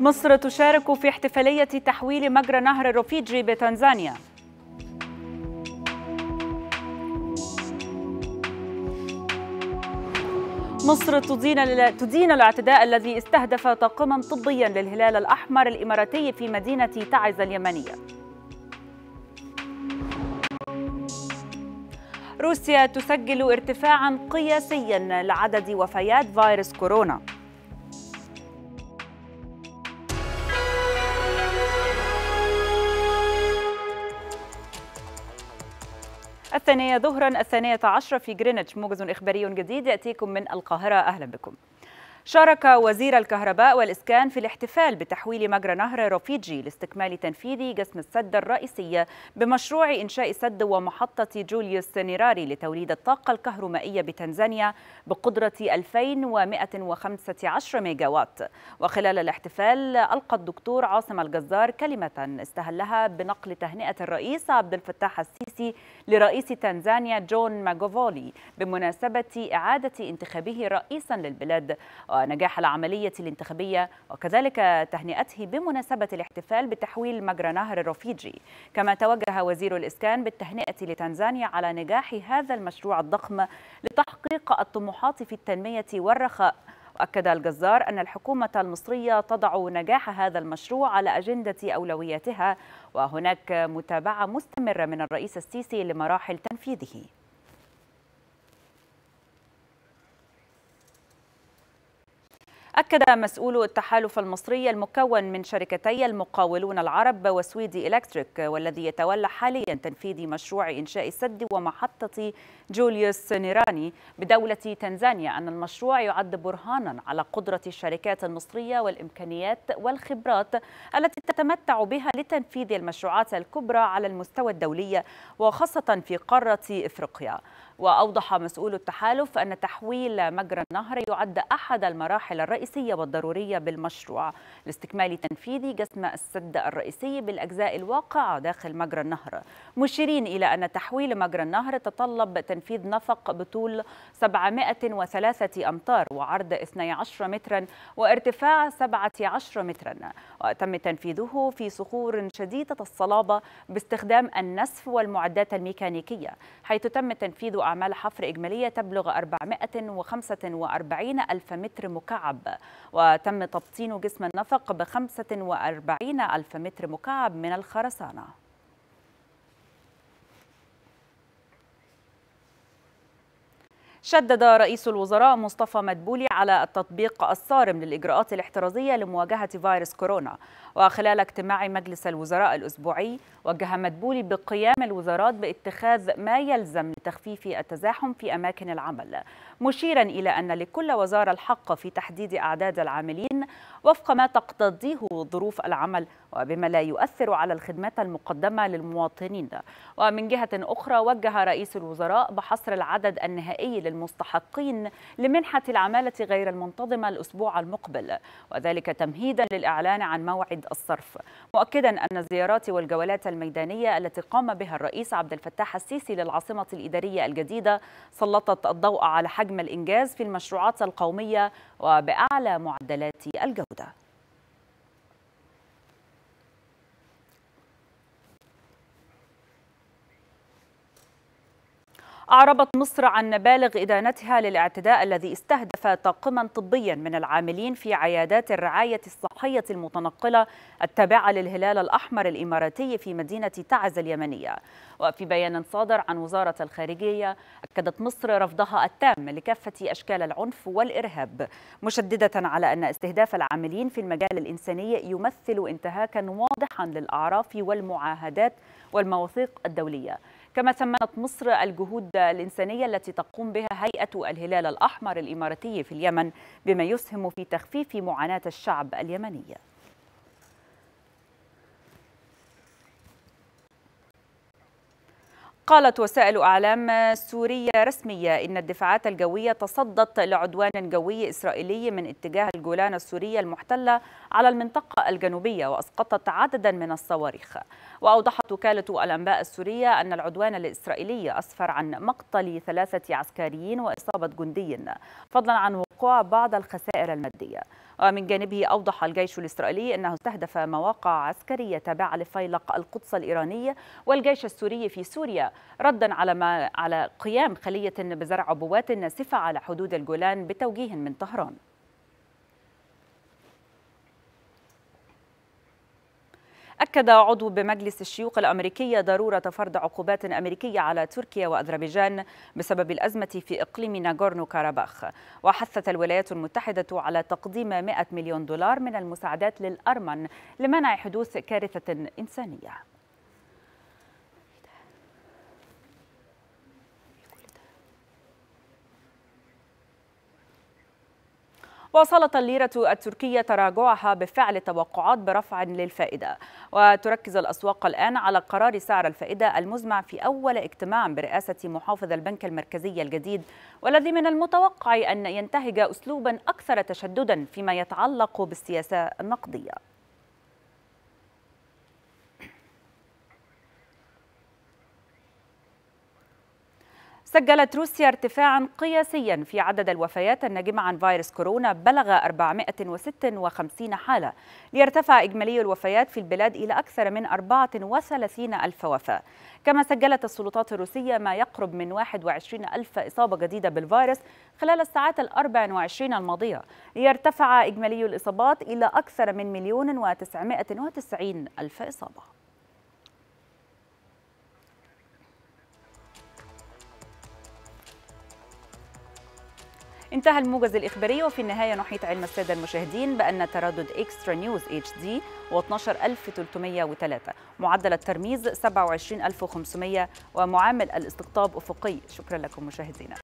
مصر تشارك في احتفالية تحويل مجرى نهر الروفيجي بتنزانيا مصر تدين, تدين الاعتداء الذي استهدف طاقما طبيا للهلال الأحمر الإماراتي في مدينة تعز اليمنية روسيا تسجل ارتفاعا قياسيا لعدد وفيات فيروس كورونا الثانية ظهرا الثانية عشرة في جرينتش موجز إخباري جديد يأتيكم من القاهرة أهلا بكم شارك وزير الكهرباء والإسكان في الاحتفال بتحويل مجرى نهر روفيجي لاستكمال تنفيذ جسم السد الرئيسية بمشروع إنشاء سد ومحطة جوليوس نيراري لتوليد الطاقة الكهرومائية بتنزانيا بقدرة 2115 ميجا وات وخلال الاحتفال ألقى الدكتور عاصم الجزار كلمة استهلها بنقل تهنئة الرئيس عبد الفتاح السيسي لرئيس تنزانيا جون ماجوفولي بمناسبة إعادة انتخابه رئيسا للبلاد ونجاح العملية الانتخابية وكذلك تهنئته بمناسبة الاحتفال بتحويل مجرى نهر الروفيجي كما توجه وزير الإسكان بالتهنئة لتنزانيا على نجاح هذا المشروع الضخم لتحقيق الطموحات في التنمية والرخاء وأكد الجزار أن الحكومة المصرية تضع نجاح هذا المشروع على أجندة أولوياتها وهناك متابعة مستمرة من الرئيس السيسي لمراحل تنفيذه أكد مسؤول التحالف المصري المكون من شركتي المقاولون العرب وسويدي إلكتريك والذي يتولى حاليا تنفيذ مشروع إنشاء السد ومحطة جوليوس نيراني بدولة تنزانيا أن المشروع يعد برهانا على قدرة الشركات المصرية والإمكانيات والخبرات التي تتمتع بها لتنفيذ المشروعات الكبرى على المستوى الدولي وخاصة في قارة إفريقيا وأوضح مسؤول التحالف أن تحويل مجرى النهر يعد أحد المراحل الرئيسية والضرورية بالمشروع لاستكمال تنفيذ جسم السد الرئيسي بالأجزاء الواقعة داخل مجرى النهر مشيرين إلى أن تحويل مجرى النهر تطلب تنفيذ نفق بطول 703 أمتار وعرض 12 مترا وارتفاع 17 مترا وتم تنفيذه في صخور شديدة الصلابة باستخدام النسف والمعدات الميكانيكية حيث تم تنفيذ أعمال حفر إجمالية تبلغ 445 ألف متر مكعب وتم تبطين جسم النفق ب 45 ألف متر مكعب من الخرسانة شدد رئيس الوزراء مصطفى مدبولي على التطبيق الصارم للإجراءات الاحترازية لمواجهة فيروس كورونا وخلال اجتماع مجلس الوزراء الأسبوعي وجه مدبولي بقيام الوزارات باتخاذ ما يلزم لتخفيف التزاحم في أماكن العمل مشيرا إلى أن لكل وزارة الحق في تحديد أعداد العاملين وفق ما تقتضيه ظروف العمل وبما لا يؤثر على الخدمات المقدمة للمواطنين ومن جهة أخرى وجه رئيس الوزراء بحصر العدد النهائي للمستحقين لمنحة العمالة غير المنتظمة الأسبوع المقبل وذلك تمهيدا للإعلان عن موعد الصرف مؤكدا أن الزيارات والجولات الميدانية التي قام بها الرئيس عبد الفتاح السيسي للعاصمة الإدارية الجديدة سلطت الضوء على حجم الإنجاز في المشروعات القومية وبأعلى معدلات الجودة 보다. أعربت مصر عن بالغ إدانتها للاعتداء الذي استهدف طاقما طبيا من العاملين في عيادات الرعاية الصحية المتنقلة التابعة للهلال الأحمر الإماراتي في مدينة تعز اليمنية وفي بيان صادر عن وزارة الخارجية أكدت مصر رفضها التام لكافة أشكال العنف والإرهاب مشددة على أن استهداف العاملين في المجال الإنساني يمثل انتهاكا واضحا للأعراف والمعاهدات والمواثيق الدولية كما ثمنت مصر الجهود الإنسانية التي تقوم بها هيئة الهلال الأحمر الإماراتي في اليمن بما يسهم في تخفيف معاناة الشعب اليمني قالت وسائل أعلام سورية رسمية إن الدفاعات الجوية تصدت لعدوان جوي إسرائيلي من اتجاه الجولان السورية المحتلة على المنطقة الجنوبية وأسقطت عددا من الصواريخ وأوضحت وكالة الأنباء السورية أن العدوان الإسرائيلي أسفر عن مقتل ثلاثة عسكريين وإصابة جندي فضلا عن وقوع بعض الخسائر المادية ومن جانبه أوضح الجيش الإسرائيلي أنه استهدف مواقع عسكرية تابعة لفيلق القدس الإيرانية والجيش السوري في سوريا ردا على ما على قيام خلية بزرع عبوات ناسفة على حدود الجولان بتوجيه من طهران أكد عضو بمجلس الشيوخ الأمريكية ضرورة فرض عقوبات أمريكية على تركيا وأذربيجان بسبب الأزمة في إقليم ناغورنو كاراباخ وحثت الولايات المتحدة على تقديم 100 مليون دولار من المساعدات للأرمن لمنع حدوث كارثة إنسانية واصلت الليرة التركية تراجعها بفعل توقعات برفع للفائدة وتركز الأسواق الآن على قرار سعر الفائدة المزمع في أول اجتماع برئاسة محافظ البنك المركزي الجديد والذي من المتوقع أن ينتهج أسلوبا أكثر تشددا فيما يتعلق بالسياسة النقدية سجلت روسيا ارتفاعا قياسيا في عدد الوفيات الناجمة عن فيروس كورونا بلغ 456 حالة ليرتفع إجمالي الوفيات في البلاد إلى أكثر من 34 ألف وفاة كما سجلت السلطات الروسية ما يقرب من 21 ألف إصابة جديدة بالفيروس خلال الساعات ال 24 الماضية ليرتفع إجمالي الإصابات إلى أكثر من مليون و990 ألف إصابة انتهى الموجز الإخباري وفي النهاية نحيط علم السادة المشاهدين بأن تردد إكسترا نيوز اتش دي و 12303 معدل الترميز 27500 ومعامل الاستقطاب أفقي شكرا لكم مشاهدينا